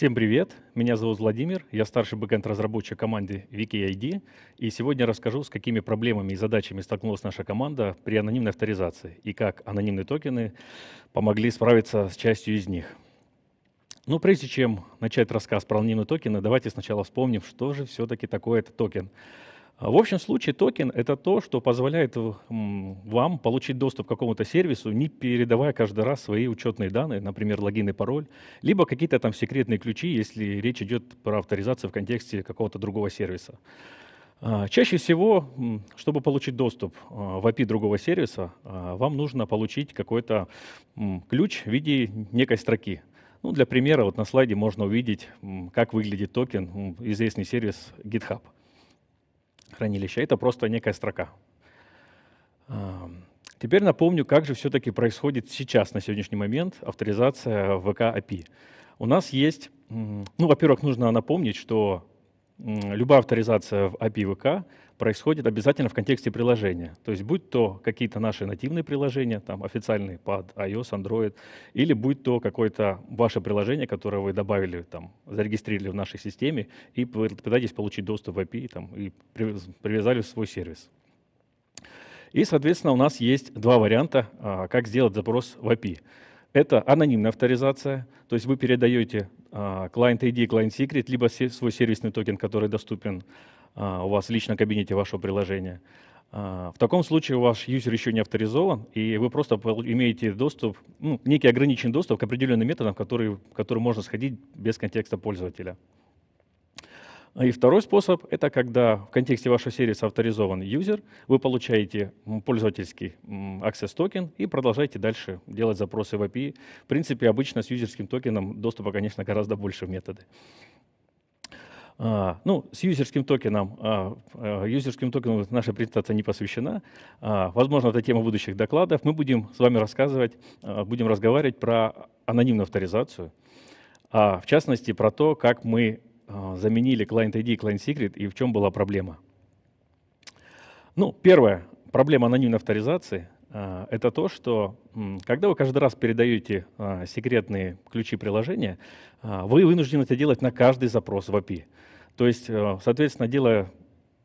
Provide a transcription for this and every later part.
Всем привет! Меня зовут Владимир, я старший бэкэнд-разработчик команды VKID, и сегодня расскажу, с какими проблемами и задачами столкнулась наша команда при анонимной авторизации и как анонимные токены помогли справиться с частью из них. Но ну, прежде чем начать рассказ про анонимные токены, давайте сначала вспомним, что же все-таки такое этот токен. А в общем случае токен — это то, что позволяет вам получить доступ к какому-то сервису, не передавая каждый раз свои учетные данные, например, логин и пароль, либо какие-то там секретные ключи, если речь идет про авторизацию в контексте какого-то другого сервиса. А, чаще всего, чтобы получить доступ а, в API другого сервиса, вам нужно получить какой-то ключ в виде некой строки. Ну, для примера, вот на слайде можно увидеть, как выглядит токен, известный сервис GitHub — хранилища. Это просто некая строка. А, теперь напомню, как же все-таки происходит сейчас, на сегодняшний момент, авторизация в ВК API. У нас есть, ну, во-первых, нужно напомнить, что любая авторизация в API ВК происходит обязательно в контексте приложения. То есть будь то какие-то наши нативные приложения, там официальные под iOS, Android, или будь то какое-то ваше приложение, которое вы добавили, там, зарегистрировали в нашей системе и пытаетесь получить доступ в API там, и привязали в свой сервис. И, соответственно, у нас есть два варианта, а, как сделать запрос в API. Это анонимная авторизация, то есть вы передаете а, client ID, client secret, либо свой сервисный токен, который доступен а, у вас в личном кабинете вашего приложения. А, в таком случае ваш юзер еще не авторизован, и вы просто имеете доступ, ну, некий ограниченный доступ к определенным методам, которые, которые можно сходить без контекста пользователя. А, и второй способ – это когда в контексте вашего сервиса авторизован юзер, вы получаете пользовательский access токен и продолжаете дальше делать запросы в API. В принципе, обычно с юзерским токеном доступа, конечно, гораздо больше в методы. А, ну, с юзерским токеном, а, а, юзерским токеном наша презентация не посвящена. Возможно, это тема будущих докладов. Мы будем с вами рассказывать, будем разговаривать про анонимную авторизацию, в частности, про то, как мы заменили Client ID и Client Secret и в чем была проблема. Ну, первое, проблема анонимной авторизации — это то, что когда вы каждый раз передаете секретные ключи приложения, вы вынуждены это делать на каждый запрос в API. То есть, э, соответственно, делая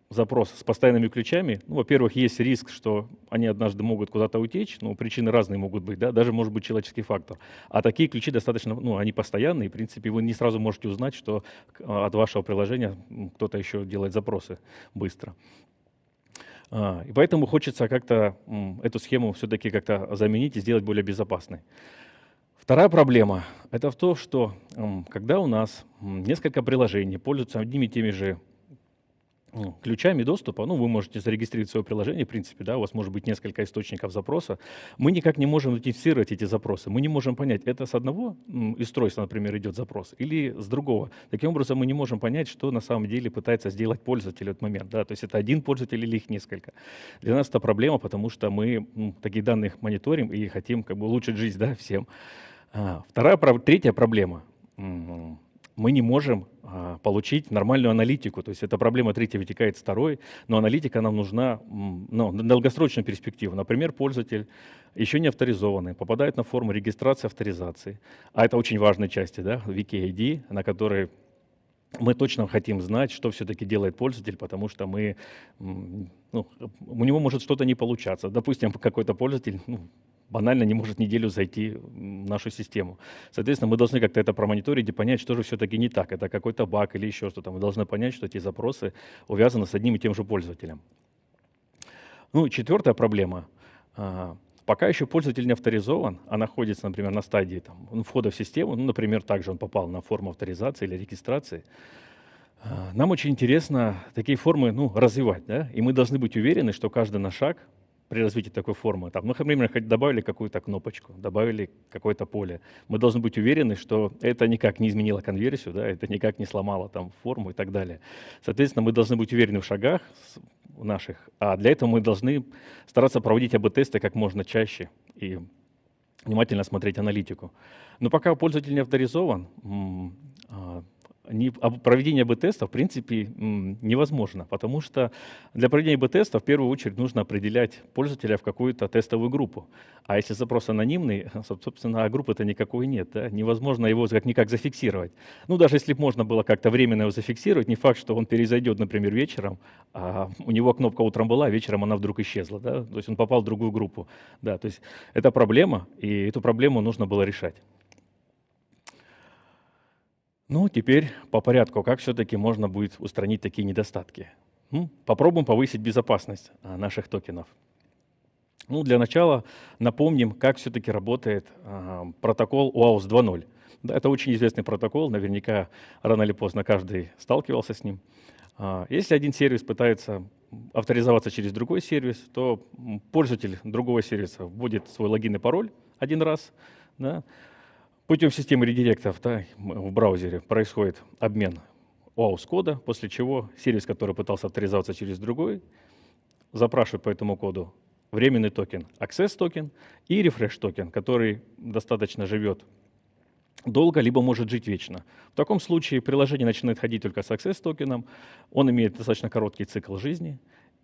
запрос с постоянными ключами, ну, во-первых, есть риск, что они однажды могут куда-то утечь, но ну, причины разные могут быть, да, даже может быть человеческий фактор. А такие ключи достаточно, ну, они постоянные, в принципе, вы не сразу можете узнать, что э, от вашего приложения кто-то еще делает запросы быстро. А, и поэтому хочется как-то эту схему все-таки как-то заменить и сделать более безопасной. Вторая проблема – это в том, что когда у нас несколько приложений пользуются одними и теми же ключами доступа, ну, вы можете зарегистрировать свое приложение, в принципе, да, у вас может быть несколько источников запроса, мы никак не можем идентифицировать эти запросы, мы не можем понять, это с одного устройства, например, идет запрос, или с другого. Таким образом, мы не можем понять, что на самом деле пытается сделать пользователь в этот момент, да, то есть это один пользователь или их несколько. Для нас это проблема, потому что мы ну, такие данные мониторим и хотим как бы улучшить жизнь, да, всем. А, вторая, третья проблема. Мы не можем а, получить нормальную аналитику. То есть эта проблема третья вытекает второй, но аналитика нам нужна ну, на долгосрочную перспективу. Например, пользователь еще не авторизованный, попадает на форму регистрации авторизации. А это очень важная часть, да, VKID, на которой мы точно хотим знать, что все-таки делает пользователь, потому что мы, ну, у него может что-то не получаться. Допустим, какой-то пользователь ну, банально не может неделю зайти в нашу систему. Соответственно, мы должны как-то это промониторить и понять, что же все-таки не так. Это какой-то баг или еще что-то. Мы должны понять, что эти запросы увязаны с одним и тем же пользователем. Ну, четвертая проблема. А, пока еще пользователь не авторизован, а находится, например, на стадии там, ну, входа в систему, ну, например, также он попал на форму авторизации или регистрации, а, нам очень интересно такие формы ну, развивать. Да? И мы должны быть уверены, что каждый наш шаг при развитии такой формы. Там, мы, например, добавили какую-то кнопочку, добавили какое-то поле. Мы должны быть уверены, что это никак не изменило конверсию, да, это никак не сломало там форму и так далее. Соответственно, мы должны быть уверены в шагах наших, а для этого мы должны стараться проводить АБ-тесты как можно чаще и внимательно смотреть аналитику. Но пока пользователь не авторизован, а, а проведение б теста в принципе, невозможно, потому что для проведения б теста в первую очередь нужно определять пользователя в какую-то тестовую группу. А если запрос анонимный, собственно, а группы-то никакой нет, да? невозможно его как-никак зафиксировать. Ну, даже если бы можно было как-то временно его зафиксировать, не факт, что он перезайдет, например, вечером, а у него кнопка утром была, а вечером она вдруг исчезла, да? то есть он попал в другую группу. Да, то есть это проблема, и эту проблему нужно было решать. Ну, теперь по порядку, как все-таки можно будет устранить такие недостатки? Ну, попробуем повысить безопасность а, наших токенов. Ну, для начала напомним, как все-таки работает э, протокол OAuth 2.0. Да, это очень известный протокол, наверняка рано или поздно каждый сталкивался с ним. Э, если один сервис пытается авторизоваться через другой сервис, то пользователь другого сервиса вводит свой логин и пароль один раз, да, Путем системы редиректов да, в браузере происходит обмен OAuth-кода, после чего сервис, который пытался авторизоваться через другой, запрашивает по этому коду временный токен, access токен и refresh токен, который достаточно живет долго, либо может жить вечно. В таком случае приложение начинает ходить только с access токеном, он имеет достаточно короткий цикл жизни,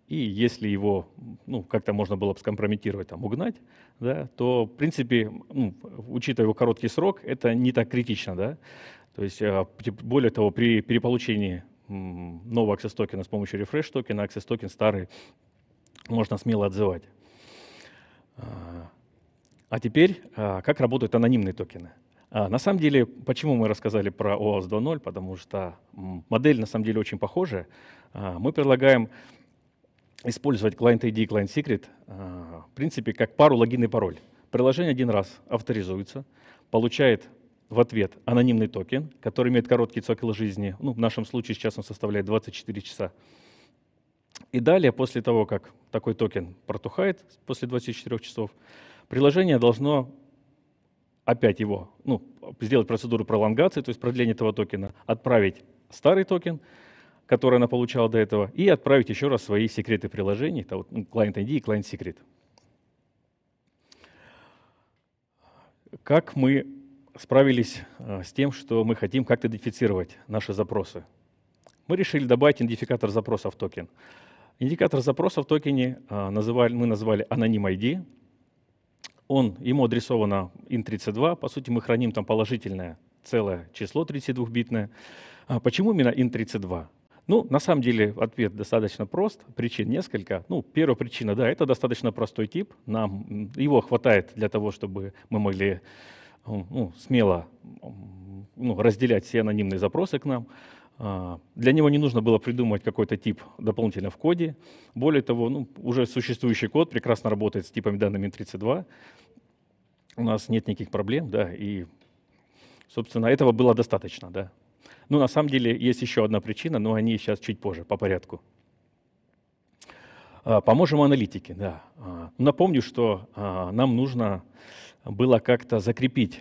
и если его ну, как-то можно было бы скомпрометировать, там, угнать, да, то, в принципе, ну, учитывая его короткий срок, это не так критично. Да? То есть, а, более того, при переполучении нового Access токена с помощью рефреш токена, Access токен старый можно смело отзывать. А, а теперь, а, как работают анонимные токены? На самом деле, почему мы рассказали про OAuth 2.0, потому что модель на самом деле очень похожая. Мы предлагаем использовать Client ID и Client Secret, а, в принципе, как пару логин и пароль. Приложение один раз авторизуется, получает в ответ анонимный токен, который имеет короткий цикл жизни. Ну, в нашем случае сейчас он составляет 24 часа. И далее, после того, как такой токен протухает, после 24 часов, приложение должно опять его, ну, сделать процедуру пролонгации, то есть продление этого токена, отправить старый токен, которые она получала до этого, и отправить еще раз свои секреты приложений, это вот ну, Client ID и Client Secret. Как мы справились э, с тем, что мы хотим как-то идентифицировать наши запросы? Мы решили добавить идентификатор запроса в токен. Индикатор запроса в токене э, называли, мы назвали Anonym ID. Он, ему адресовано IN32. По сути, мы храним там положительное целое число 32-битное. А почему именно IN32? Ну, на самом деле ответ достаточно прост, причин несколько. Ну, первая причина, да, это достаточно простой тип, нам его хватает для того, чтобы мы могли э, ну, смело ну, разделять все анонимные запросы к нам. А, для него не нужно было придумывать какой-то тип дополнительно в коде. Более того, ну, уже существующий код прекрасно работает с типами данными 32. У нас нет никаких проблем, да, и, собственно, этого было достаточно, да. Ну, на самом деле, есть еще одна причина, но они сейчас чуть позже, по порядку. А, поможем аналитике, да. А, напомню, что а, нам нужно было как-то закрепить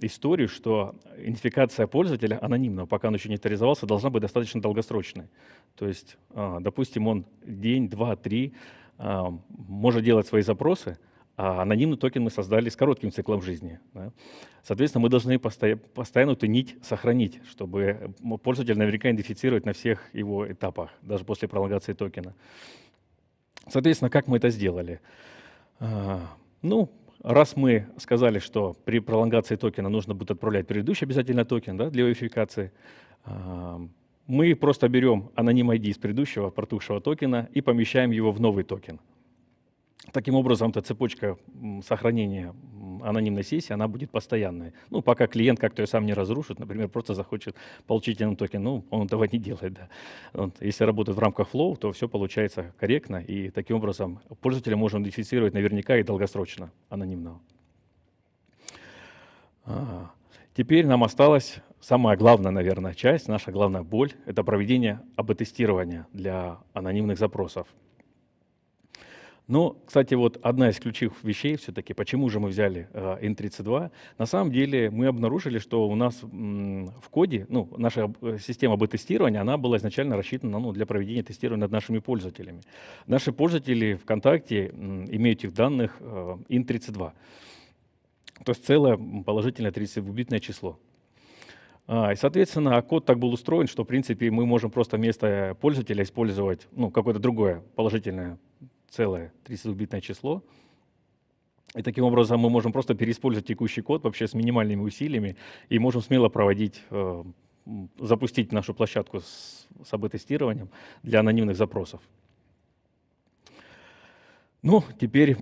историю, что идентификация пользователя анонимного, пока он еще не авторизовался, должна быть достаточно долгосрочной. То есть, допустим, он день, два, три может делать свои запросы – а анонимный токен мы создали с коротким циклом жизни. Да? Соответственно, мы должны посто... постоянно эту нить сохранить, чтобы пользователь наверняка идентифицировать на всех его этапах, даже после пролонгации токена. Соответственно, как мы это сделали? А, ну, раз мы сказали, что при пролонгации токена нужно будет отправлять предыдущий обязательно токен да, для верификации, а, мы просто берем аноним ID из предыдущего протухшего токена и помещаем его в новый токен. Таким образом, эта цепочка сохранения анонимной сессии, она будет постоянной. Ну, пока клиент как-то ее сам не разрушит, например, просто захочет получить этот токен, ну, он этого не делает, да. Вот. Если работает в рамках Flow, то все получается корректно, и таким образом пользователя можно идентифицировать наверняка и долгосрочно, анонимно. А, теперь нам осталась самая главная, наверное, часть, наша главная боль — это проведение АБ-тестирования для анонимных запросов. Но, ну, кстати, вот одна из ключевых вещей все-таки, почему же мы взяли N32, э, на самом деле мы обнаружили, что у нас в коде, ну, наша э, система B-тестирования, она была изначально рассчитана ну, для проведения тестирования над нашими пользователями. Наши пользователи ВКонтакте имеют их данных N32. Э, То есть целое положительное 32-битное число. А, и, соответственно, а код так был устроен, что, в принципе, мы можем просто вместо пользователя использовать ну, какое-то другое положительное целое 32-битное число. И таким образом мы можем просто переиспользовать текущий код вообще с минимальными усилиями и можем смело проводить, э, запустить нашу площадку с, с АБ-тестированием для анонимных запросов. Ну, теперь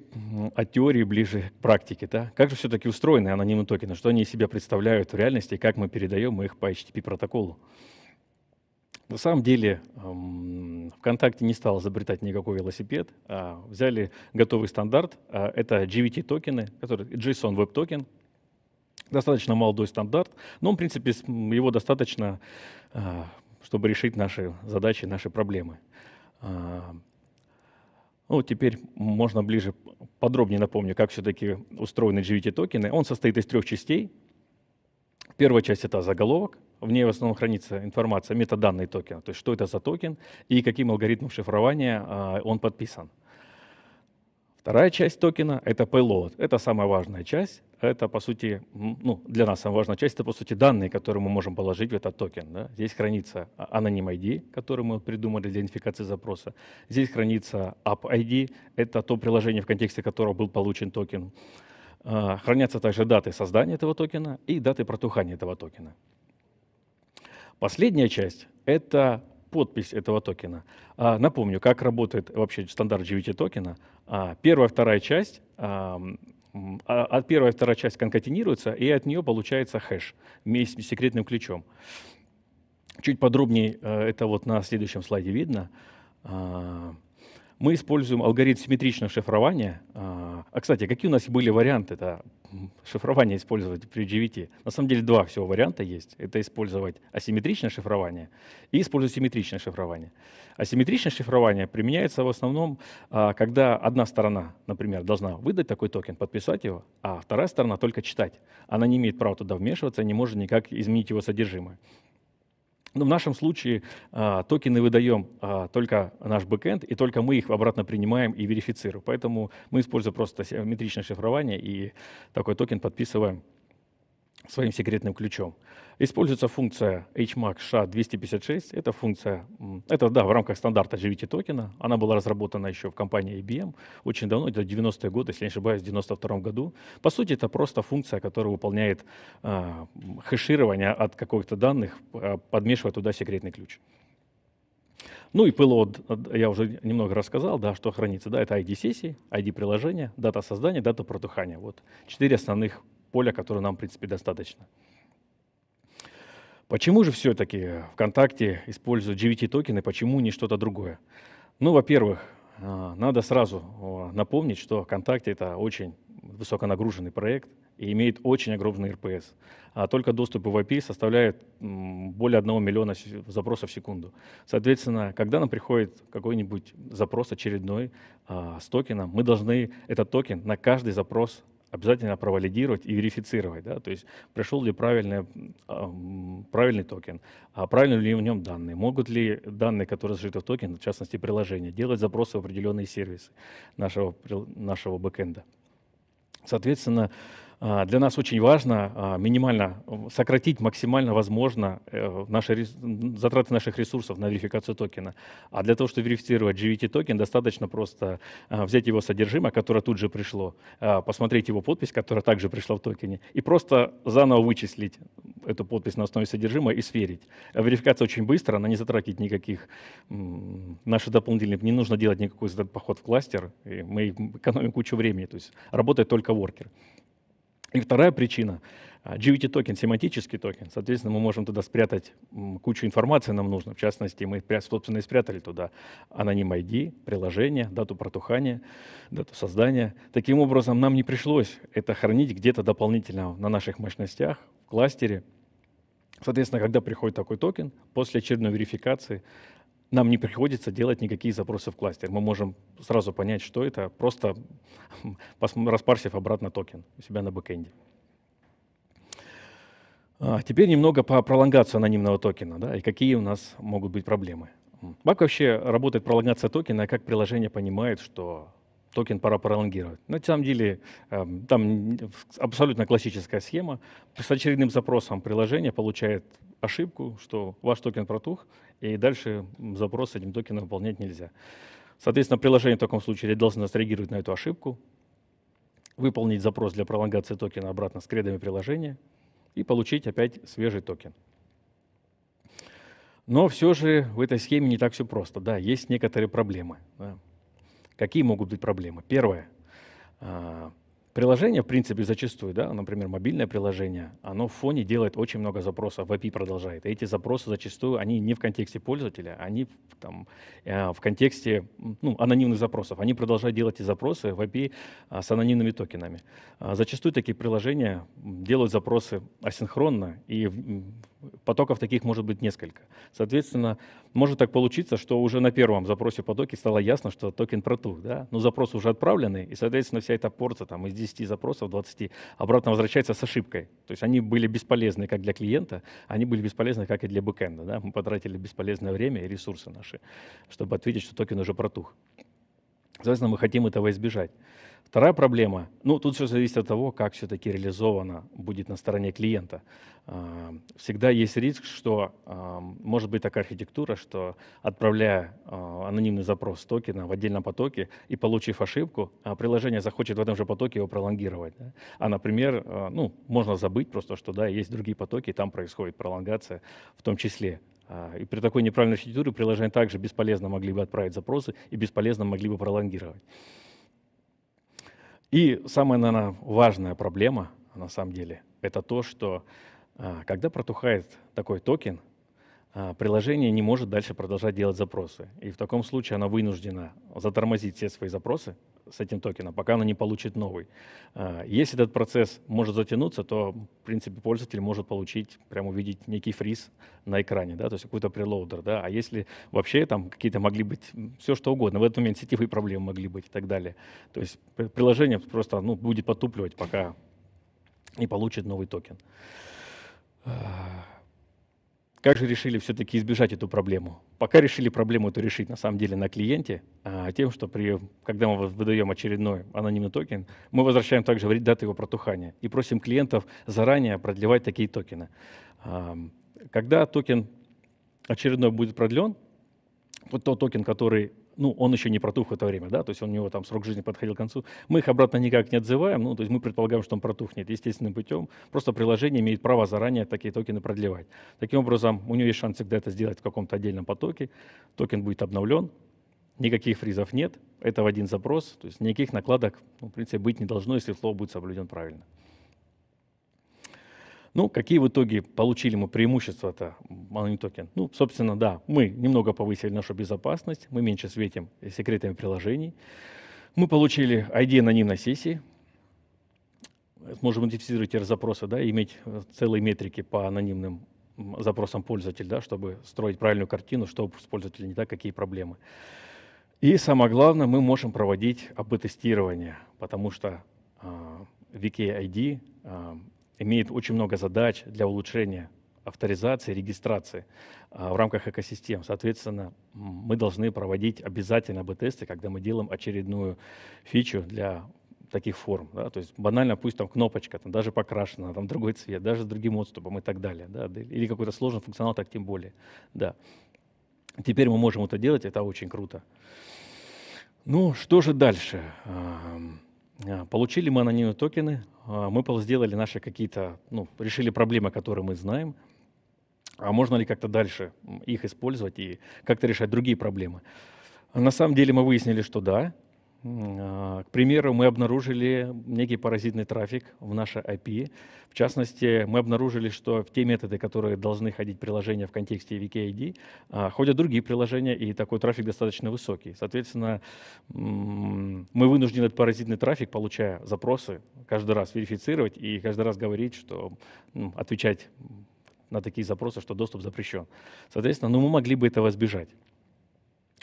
от теории ближе к практике. Да? Как же все-таки устроены анонимные токены? Что они из себя представляют в реальности и как мы передаем их по HTTP-протоколу? На самом деле эм, ВКонтакте не стал изобретать никакой велосипед. А взяли готовый стандарт. А это GVT-токены, который JSON Web Token. Достаточно молодой стандарт, но, в принципе, его достаточно, а, чтобы решить наши задачи, наши проблемы. Ну, теперь можно ближе, подробнее напомню, как все-таки устроены GVT-токены. Он состоит из трех частей. Первая часть — это заголовок, в ней в основном хранится информация, метаданные токена, то есть что это за токен и каким алгоритмом шифрования а, он подписан. Вторая часть токена — это payload. Это самая важная часть. Это, по сути, ну, для нас самая важная часть — это, по сути, данные, которые мы можем положить в этот токен. Да? Здесь хранится а, аноним ID, который мы придумали для идентификации запроса. Здесь хранится app ID — это то приложение, в контексте которого был получен токен. А, хранятся также даты создания этого токена и даты протухания этого токена. Последняя часть — это подпись этого токена. А, напомню, как работает вообще стандарт GVT токена. А, первая, вторая часть от первой и вторая часть конкатинируются, и от нее получается хэш вместе с секретным ключом. Чуть подробнее э, это вот на следующем слайде видно. Мы используем алгоритм симметричного шифрования. А, а, кстати, какие у нас были варианты Это шифрование использовать при GVT? На самом деле два всего варианта есть. Это использовать асимметричное шифрование и использовать симметричное шифрование. Асимметричное шифрование применяется в основном, а, когда одна сторона, например, должна выдать такой токен, подписать его, а вторая сторона только читать. Она не имеет права туда вмешиваться, не может никак изменить его содержимое. Но ну, в нашем случае а, токены выдаем а, только наш бэкэнд, и только мы их обратно принимаем и верифицируем. Поэтому мы используем просто метричное шифрование и такой токен подписываем своим секретным ключом. Используется функция HMAC SHA-256. Это функция, это да, в рамках стандарта GVT токена. Она была разработана еще в компании IBM очень давно, это 90-е годы, если не ошибаюсь, в 92 году. По сути, это просто функция, которая выполняет э, а, хеширование от каких-то данных, а, подмешивая туда секретный ключ. Ну и PLO, я уже немного рассказал, да, что хранится. Да, это ID-сессии, ID-приложения, дата создания, дата протухания. Вот четыре основных поля, которое нам, в принципе, достаточно. Почему же все-таки ВКонтакте используют GVT-токены, почему не что-то другое? Ну, во-первых, а, надо сразу напомнить, что ВКонтакте это очень высоконагруженный проект и имеет очень огромный РПС. А только доступ в IP составляет более 1 миллиона запросов в секунду. Соответственно, когда нам приходит какой-нибудь запрос очередной а, с токеном, мы должны этот токен на каждый запрос обязательно провалидировать и верифицировать, да, то есть пришел ли правильный, правильный токен, а правильно ли в нем данные, могут ли данные, которые зашиты в токен, в частности приложения, делать запросы в определенные сервисы нашего, нашего бэкэнда. Соответственно, а, для нас очень важно а, минимально сократить максимально возможно э, наши, затраты наших ресурсов на верификацию токена. А для того, чтобы верифицировать GVT токен, достаточно просто а, взять его содержимое, которое тут же пришло, посмотреть его подпись, которая также пришла в токене, и просто заново вычислить эту подпись на основе содержимого и сверить. Верификация очень быстро, она не затратит никаких наших дополнительных, не нужно делать никакой поход в кластер, мы экономим кучу времени, то есть работает только воркер. И вторая причина а, GVT токен, семантический токен. Соответственно, мы можем туда спрятать кучу информации нам нужно. В частности, мы, собственно, и спрятали туда аноним ID, приложение, дату протухания, дату создания. Таким образом, нам не пришлось это хранить где-то дополнительно на наших мощностях, в кластере. Соответственно, когда приходит такой токен, после очередной верификации нам не приходится делать никакие запросы в кластер. Мы можем сразу понять, что это, просто распарсив обратно токен у себя на бэкэнде. А, теперь немного по пролонгацию анонимного токена да, и какие у нас могут быть проблемы. Как вообще работает пролонгация токена, как приложение понимает, что токен пора пролонгировать. На самом деле эм, там абсолютно классическая схема. С очередным запросом приложение получает ошибку, что ваш токен протух, и дальше запрос с этим токеном выполнять нельзя. Соответственно, приложение в таком случае должно среагировать на эту ошибку, выполнить запрос для пролонгации токена обратно с кредами приложения и получить опять свежий токен. Но все же в этой схеме не так все просто. Да, есть некоторые проблемы. Да. Какие могут быть проблемы? Первое. А, Приложение, в принципе, зачастую, да, например, мобильное приложение, оно в фоне делает очень много запросов, в API продолжает. И эти запросы зачастую, они не в контексте пользователя, они там, э, в контексте ну, анонимных запросов. Они продолжают делать эти запросы в API а, с анонимными токенами. А, зачастую такие приложения делают запросы асинхронно и Потоков таких может быть несколько. Соответственно, может так получиться, что уже на первом запросе потоки стало ясно, что токен протух. Да? Но запрос уже отправленный, и, соответственно, вся эта порция там, из 10 запросов, 20 обратно возвращается с ошибкой. То есть они были бесполезны как для клиента, они были бесполезны как и для бэкэнда. Да? Мы потратили бесполезное время и ресурсы наши, чтобы ответить, что токен уже протух. Соответственно, мы хотим этого избежать. Вторая проблема, ну тут все зависит от того, как все-таки реализовано будет на стороне клиента. А, всегда есть риск, что а, может быть такая архитектура, что отправляя а, анонимный запрос токена в отдельном потоке и получив ошибку, приложение захочет в этом же потоке его пролонгировать. А, например, ну, можно забыть просто, что да, есть другие потоки, и там происходит пролонгация в том числе. А, и при такой неправильной архитектуре приложения также бесполезно могли бы отправить запросы и бесполезно могли бы пролонгировать. И самая, наверное, важная проблема, на самом деле, это то, что а, когда протухает такой токен, а, приложение не может дальше продолжать делать запросы. И в таком случае оно вынуждено затормозить все свои запросы, с этим токеном, пока она не получит новый. А, если этот процесс может затянуться, то, в принципе, пользователь может получить, прямо увидеть некий фриз на экране, да, то есть какой-то прелоудер. Да. А если вообще там какие-то могли быть все что угодно, в этот момент сетевые проблемы могли быть и так далее. То есть приложение просто ну, будет потупливать, пока не получит новый токен. А, как же решили все-таки избежать эту проблему? Пока решили проблему эту решить на самом деле на клиенте, а тем, что при, когда мы выдаем очередной анонимный токен, мы возвращаем также дату его протухания и просим клиентов заранее продлевать такие токены. Когда токен очередной будет продлен, вот тот токен, который ну, он еще не протух в это время, да, то есть он, у него там срок жизни подходил к концу, мы их обратно никак не отзываем, ну, то есть мы предполагаем, что он протухнет естественным путем, просто приложение имеет право заранее такие токены продлевать. Таким образом, у него есть шанс всегда это сделать в каком-то отдельном потоке, токен будет обновлен, никаких фризов нет, это в один запрос, то есть никаких накладок, ну, в принципе, быть не должно, если слово будет соблюден правильно. Ну, какие в итоге получили мы преимущества-то токен. Ну, собственно, да, мы немного повысили нашу безопасность, мы меньше светим секретами приложений, мы получили ID анонимной сессии, сможем идентифицировать эти запросы, да, иметь э, целые метрики по анонимным запросам пользователя, да, чтобы строить правильную картину, что с пользователя не так, какие проблемы. И самое главное, мы можем проводить АБ-тестирование, потому что э, а, ID а, имеет очень много задач для улучшения авторизации, регистрации а, в рамках экосистем. Соответственно, мы должны проводить обязательно АБ-тесты, когда мы делаем очередную фичу для таких форм. Да? То есть банально пусть там кнопочка, там даже покрашена, там другой цвет, даже с другим отступом и так далее. Да? Или какой-то сложный функционал, так тем более. Да. Теперь мы можем это делать, это очень круто. Ну, что же дальше? А, получили мы анонимные токены, а, мы сделали наши какие-то, ну, решили проблемы, которые мы знаем – а можно ли как-то дальше их использовать и как-то решать другие проблемы. На самом деле мы выяснили, что да. А, к примеру, мы обнаружили некий паразитный трафик в нашей API. В частности, мы обнаружили, что в те методы, которые должны ходить приложения в контексте VKID, а, ходят другие приложения, и такой трафик достаточно высокий. Соответственно, мы вынуждены этот паразитный трафик, получая запросы, каждый раз верифицировать и каждый раз говорить, что отвечать на такие запросы, что доступ запрещен. Соответственно, ну, мы могли бы этого избежать.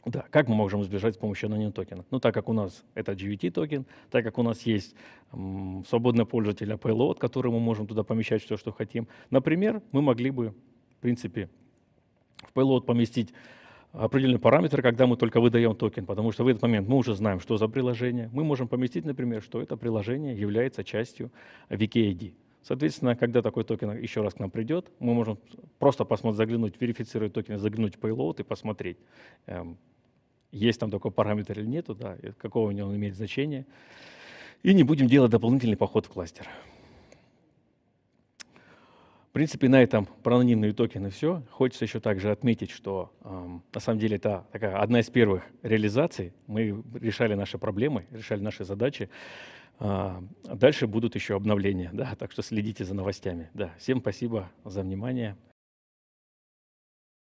Да, как мы можем избежать с помощью аноним токена? Ну, так как у нас это GVT токен, так как у нас есть м, свободный пользователь payload, который мы можем туда помещать все, что хотим. Например, мы могли бы, в принципе, в payload поместить определенный параметр, когда мы только выдаем токен, потому что в этот момент мы уже знаем, что за приложение. Мы можем поместить, например, что это приложение является частью VKID. Соответственно, когда такой токен еще раз к нам придет, мы можем просто посмотреть, заглянуть, верифицировать токен, заглянуть в payload и посмотреть, эм, есть там такой параметр или нету, да, какого у него он имеет значение. И не будем делать дополнительный поход в кластер. В принципе, на этом про анонимные токены все. Хочется еще также отметить, что эм, на самом деле это такая одна из первых реализаций. Мы решали наши проблемы, решали наши задачи. А, дальше будут еще обновления, да, так что следите за новостями. Да. Всем спасибо за внимание.